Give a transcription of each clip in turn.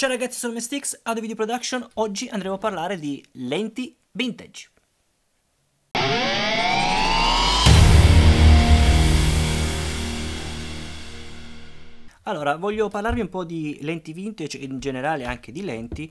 Ciao ragazzi, sono Mestix, Audio Video Production. Oggi andremo a parlare di lenti vintage. Allora, voglio parlarvi un po' di lenti vintage e in generale anche di lenti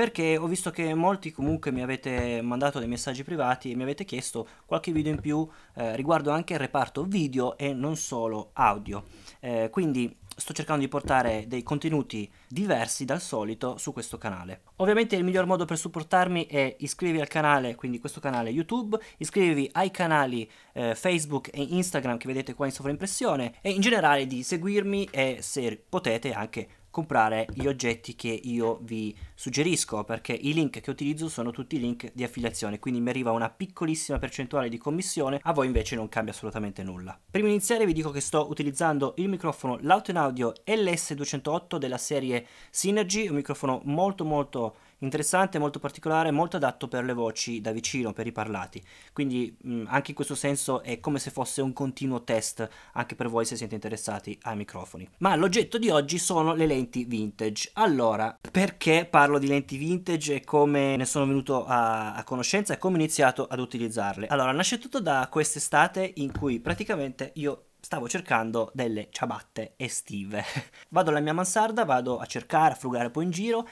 perché ho visto che molti comunque mi avete mandato dei messaggi privati e mi avete chiesto qualche video in più eh, riguardo anche il reparto video e non solo audio. Eh, quindi sto cercando di portare dei contenuti diversi dal solito su questo canale. Ovviamente il miglior modo per supportarmi è iscrivervi al canale, quindi questo canale YouTube, iscrivervi ai canali eh, Facebook e Instagram che vedete qua in sovraimpressione e in generale di seguirmi e se potete anche comprare gli oggetti che io vi suggerisco perché i link che utilizzo sono tutti link di affiliazione quindi mi arriva una piccolissima percentuale di commissione a voi invece non cambia assolutamente nulla prima di iniziare vi dico che sto utilizzando il microfono Lauten Audio LS208 della serie Synergy un microfono molto molto interessante, molto particolare, molto adatto per le voci da vicino, per i parlati. Quindi mh, mm, anche in questo senso è come se fosse un continuo test anche per voi se siete interessati ai microfoni. Ma l'oggetto di oggi sono le lenti vintage. Allora, perché parlo di lenti vintage e come ne sono venuto a, a conoscenza e come ho iniziato ad utilizzarle? Allora, nasce tutto da quest'estate in cui praticamente io stavo cercando delle ciabatte estive. vado alla mia mansarda, vado a cercare, a frugare poi in giro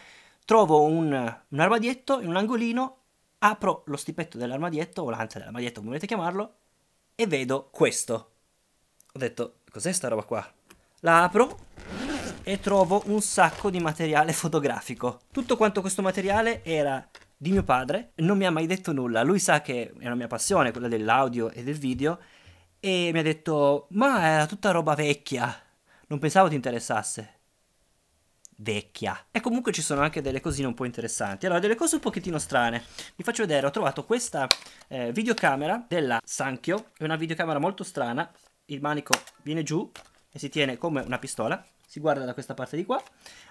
trovo un, un armadietto in un angolino, apro lo stipetto dell'armadietto, o l'anza dell'armadietto come volete chiamarlo, e vedo questo. Ho detto, cos'è sta roba qua? La apro e trovo un sacco di materiale fotografico. Tutto quanto questo materiale era di mio padre, non mi ha mai detto nulla. Lui sa che è una mia passione, quella dell'audio e del video, e mi ha detto: Ma era tutta roba vecchia, non pensavo ti interessasse vecchia. E comunque ci sono anche delle cosine un po' interessanti. Allora, delle cose un pochettino strane. Vi faccio vedere, ho trovato questa eh, videocamera della Sankyo, è una videocamera molto strana, il manico viene giù e si tiene come una pistola si guarda da questa parte di qua,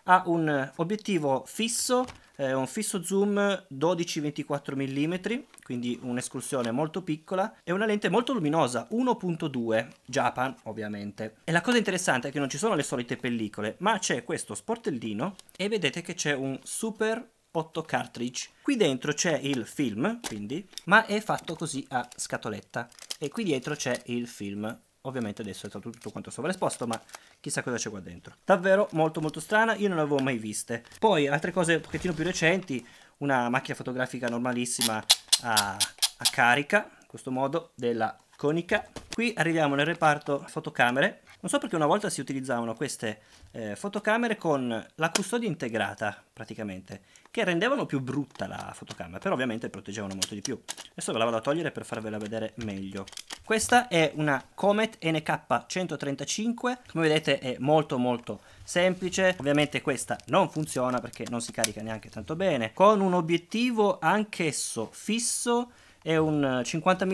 ha un obiettivo fisso, eh, un fisso zoom 12-24 mm, quindi un'escursione molto piccola, e una lente molto luminosa, 1.2, Japan ovviamente. E la cosa interessante è che non ci sono le solite pellicole, ma c'è questo sportellino e vedete che c'è un super 8 cartridge. Qui dentro c'è il film, quindi, ma è fatto così a scatoletta. E qui dietro c'è il film Ovviamente adesso è stato tutto quanto sovraesposto, ma chissà cosa c'è qua dentro. Davvero molto molto strana, io non l'avevo mai viste. Poi altre cose un pochettino più recenti, una macchina fotografica normalissima a, ah, a carica, in questo modo, della conica. Qui arriviamo nel reparto fotocamere. Non so perché una volta si utilizzavano queste eh, fotocamere con la custodia integrata, praticamente, che rendevano più brutta la fotocamera, però ovviamente proteggevano molto di più. Adesso ve la vado a togliere per farvela vedere meglio. Questa è una Comet NK135, come vedete è molto molto semplice, ovviamente questa non funziona perché non si carica neanche tanto bene, con un obiettivo anch'esso fisso è un 50 mm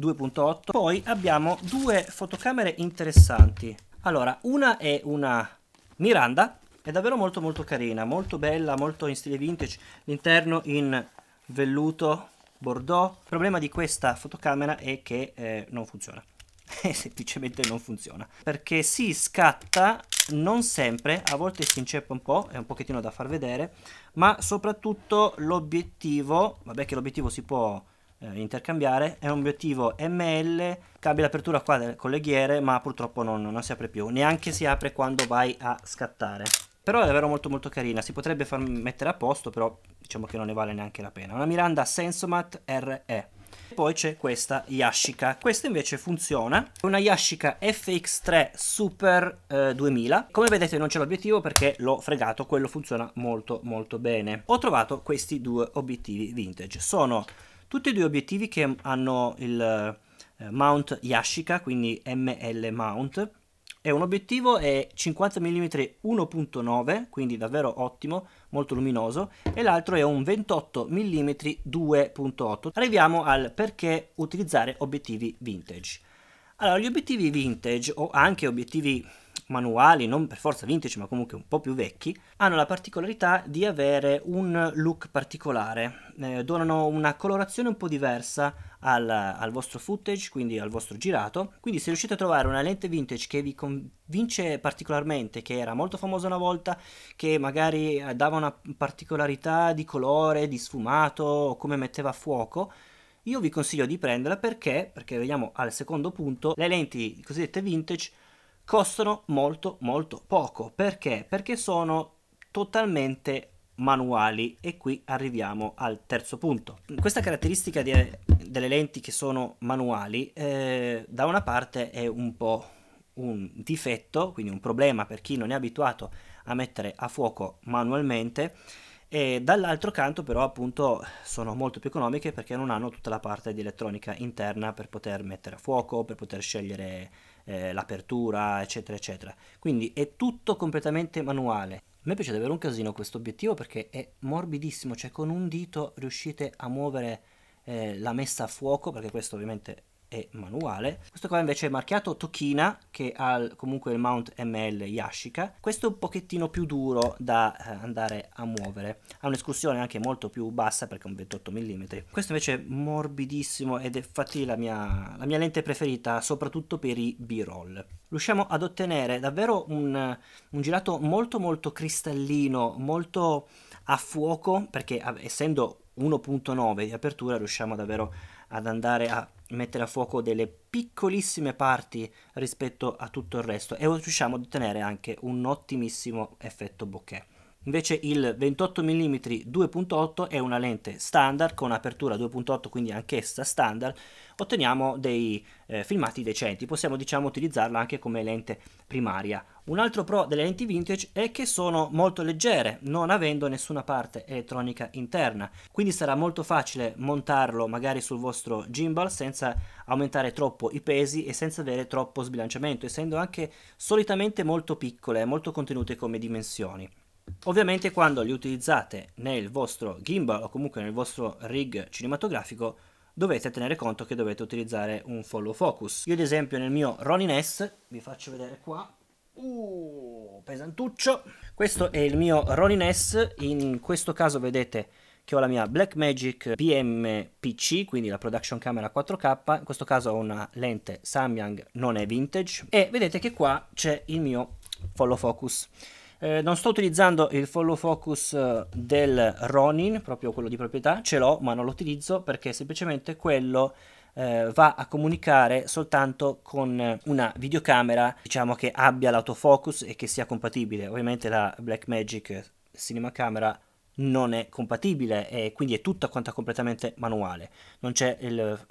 2.8 poi abbiamo due fotocamere interessanti allora una è una Miranda è davvero molto molto carina molto bella molto in stile vintage l'interno in velluto Bordeaux. Il problema di questa fotocamera è che eh, non funziona. semplicemente non funziona perché si scatta non sempre a volte si inceppa un po' è un pochettino da far vedere ma soprattutto l'obiettivo vabbè che l'obiettivo si può eh, intercambiare è un obiettivo ml cambia l'apertura qua con le ghiere ma purtroppo non, non si apre più neanche si apre quando vai a scattare però è davvero molto molto carina si potrebbe far mettere a posto però diciamo che non ne vale neanche la pena. Una Miranda Sensomat RE. Poi c'è questa Yashica, questa invece funziona, è una Yashica FX3 Super eh, 2000, come vedete non c'è l'obiettivo perché l'ho fregato, quello funziona molto molto bene. Ho trovato questi due obiettivi vintage, sono tutti e due obiettivi che hanno il eh, mount Yashica, quindi ML mount, E un obiettivo è 50 mm 1.9, quindi davvero ottimo, molto luminoso e l'altro è un 28 mm 2.8. Arriviamo al perché utilizzare obiettivi vintage. Allora, gli obiettivi vintage o anche obiettivi manuali, non per forza vintage, ma comunque un po' più vecchi, hanno la particolarità di avere un look particolare, eh, donano una colorazione un po' diversa al, al, vostro footage, quindi al vostro girato. Quindi se riuscite a trovare una lente vintage che vi convince particolarmente, che era molto famosa una volta, che magari eh, dava una particolarità di colore, di sfumato, come metteva a fuoco, io vi consiglio di prenderla perché, perché vediamo al secondo punto, le lenti cosiddette vintage costano molto molto poco. Perché? Perché sono totalmente manuali e qui arriviamo al terzo punto. Questa caratteristica di, delle lenti che sono manuali eh, da una parte è un po' un difetto, quindi un problema per chi non è abituato a mettere a fuoco manualmente e dall'altro canto però appunto sono molto più economiche perché non hanno tutta la parte di elettronica interna per poter mettere a fuoco, per poter scegliere eh, l'apertura, eccetera, eccetera. Quindi è tutto completamente manuale. A me piace davvero un casino questo obiettivo perché è morbidissimo, cioè con un dito riuscite a muovere eh, la messa a fuoco, perché questo ovviamente e manuale. Questo qua invece è marchiato Tokina, che ha comunque il mount ML Yashica. Questo è un pochettino più duro da eh, andare a muovere. Ha un'escursione anche molto più bassa perché è un 28 mm. Questo invece è morbidissimo ed è infatti la mia, la mia lente preferita, soprattutto per i B-roll. Riusciamo ad ottenere davvero un, un girato molto molto cristallino, molto a fuoco, perché essendo 1.9 di apertura riusciamo davvero ad andare a mettere a fuoco delle piccolissime parti rispetto a tutto il resto e riusciamo ad ottenere anche un ottimissimo effetto bokeh. Invece il 28 mm 2.8 è una lente standard con apertura 2.8 quindi anch'essa standard, otteniamo dei eh, filmati decenti, possiamo diciamo utilizzarla anche come lente primaria un altro pro delle lenti vintage è che sono molto leggere, non avendo nessuna parte elettronica interna, quindi sarà molto facile montarlo magari sul vostro gimbal senza aumentare troppo i pesi e senza avere troppo sbilanciamento, essendo anche solitamente molto piccole, molto contenute come dimensioni. Ovviamente quando li utilizzate nel vostro gimbal o comunque nel vostro rig cinematografico dovete tenere conto che dovete utilizzare un follow focus. Io ad esempio nel mio Ronin S, vi faccio vedere qua, Uh, pesantuccio. Questo è il mio Ronin S. In questo caso vedete che ho la mia Blackmagic PMPC, quindi la production camera 4K. In questo caso ho una lente Samyang, non è vintage. E vedete che qua c'è il mio follow focus. Eh, non sto utilizzando il follow focus eh, del Ronin, proprio quello di proprietà, ce l'ho ma non lo utilizzo perché semplicemente quello eh, va a comunicare soltanto con una videocamera diciamo che abbia l'autofocus e che sia compatibile ovviamente la Blackmagic Cinema Camera non è compatibile e quindi è tutta quanta completamente manuale, non c'è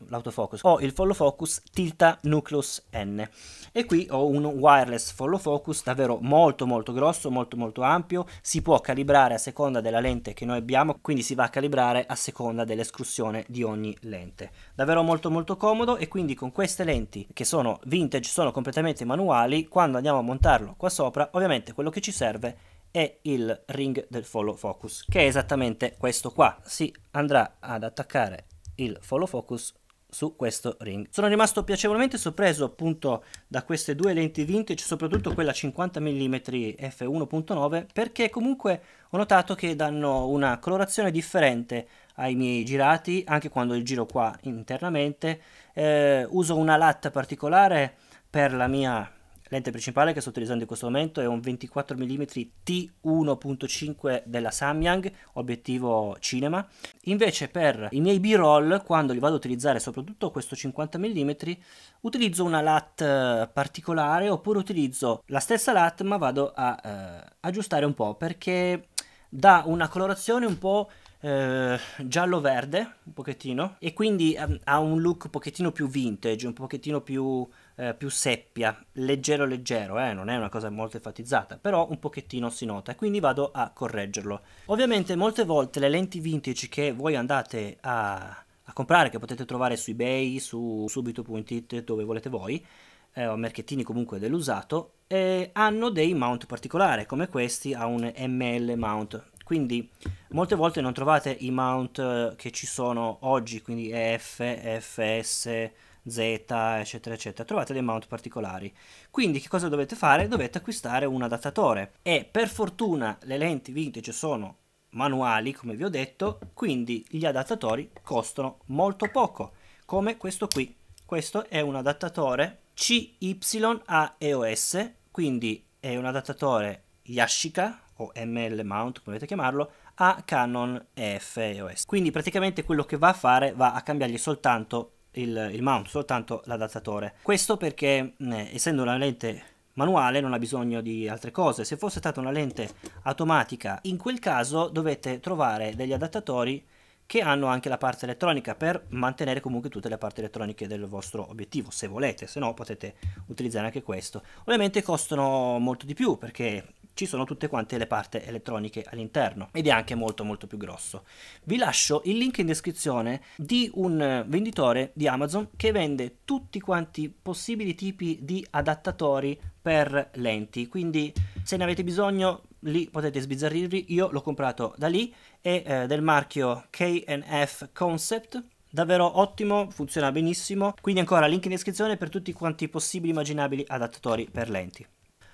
l'autofocus. Ho il follow focus Tilta Nucleus N e qui ho un wireless follow focus davvero molto molto grosso, molto molto ampio, si può calibrare a seconda della lente che noi abbiamo, quindi si va a calibrare a seconda dell'escursione di ogni lente. Davvero molto molto comodo e quindi con queste lenti che sono vintage, sono completamente manuali, quando andiamo a montarlo qua sopra, ovviamente quello che ci serve è è il ring del follow focus che è esattamente questo qua si andrà ad attaccare il follow focus su questo ring sono rimasto piacevolmente sorpreso appunto da queste due lenti vintage soprattutto quella 50 mm f1.9 perché comunque ho notato che danno una colorazione differente ai miei girati anche quando il giro qua internamente eh, uso una latta particolare per la mia Lente principale che sto utilizzando in questo momento è un 24 mm T1.5 della Samyang, obiettivo cinema. Invece per i miei b-roll, quando li vado ad utilizzare soprattutto questo 50 mm, utilizzo una LAT eh, particolare oppure utilizzo la stessa LAT ma vado a eh, aggiustare un po' perché dà una colorazione un po' eh, giallo-verde, un pochettino, e quindi eh, ha un look un pochettino più vintage, un pochettino più eh, più seppia, leggero leggero, eh, non è una cosa molto enfatizzata, però un pochettino si nota, quindi vado a correggerlo. Ovviamente molte volte le lenti vintage che voi andate a, a comprare, che potete trovare su eBay, su subito.it, dove volete voi, eh, o merchettini comunque dell'usato, eh, hanno dei mount particolari, come questi a un ML mount, quindi molte volte non trovate i mount eh, che ci sono oggi, quindi EF, FS, Z, eccetera, eccetera. Trovate dei mount particolari. Quindi che cosa dovete fare? Dovete acquistare un adattatore. E per fortuna le lenti vintage sono manuali, come vi ho detto, quindi gli adattatori costano molto poco, come questo qui. Questo è un adattatore CYAEOS, quindi è un adattatore Yashica o ML mount, come volete chiamarlo, a Canon EF EOS. Quindi praticamente quello che va a fare va a cambiargli soltanto il, il mount, soltanto l'adattatore. Questo perché eh, essendo una lente manuale non ha bisogno di altre cose. Se fosse stata una lente automatica, in quel caso dovete trovare degli adattatori che hanno anche la parte elettronica per mantenere comunque tutte le parti elettroniche del vostro obiettivo, se volete, se no potete utilizzare anche questo. Ovviamente costano molto di più perché ci sono tutte quante le parti elettroniche all'interno ed è anche molto molto più grosso. Vi lascio il link in descrizione di un venditore di Amazon che vende tutti quanti possibili tipi di adattatori per lenti, quindi se ne avete bisogno lì potete sbizzarrirvi, io l'ho comprato da lì è eh, del marchio KNF Concept davvero ottimo, funziona benissimo, quindi ancora link in descrizione per tutti quanti i possibili immaginabili adattatori per lenti.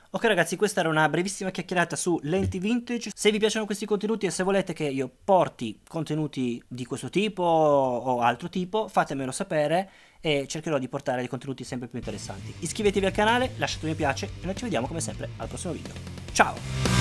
Ok ragazzi, questa era una brevissima chiacchierata su lenti vintage. Se vi piacciono questi contenuti e se volete che io porti contenuti di questo tipo o altro tipo, fatemelo sapere e cercherò di portare dei contenuti sempre più interessanti. Iscrivetevi al canale, lasciate un mi piace e noi ci vediamo come sempre al prossimo video. Ciao!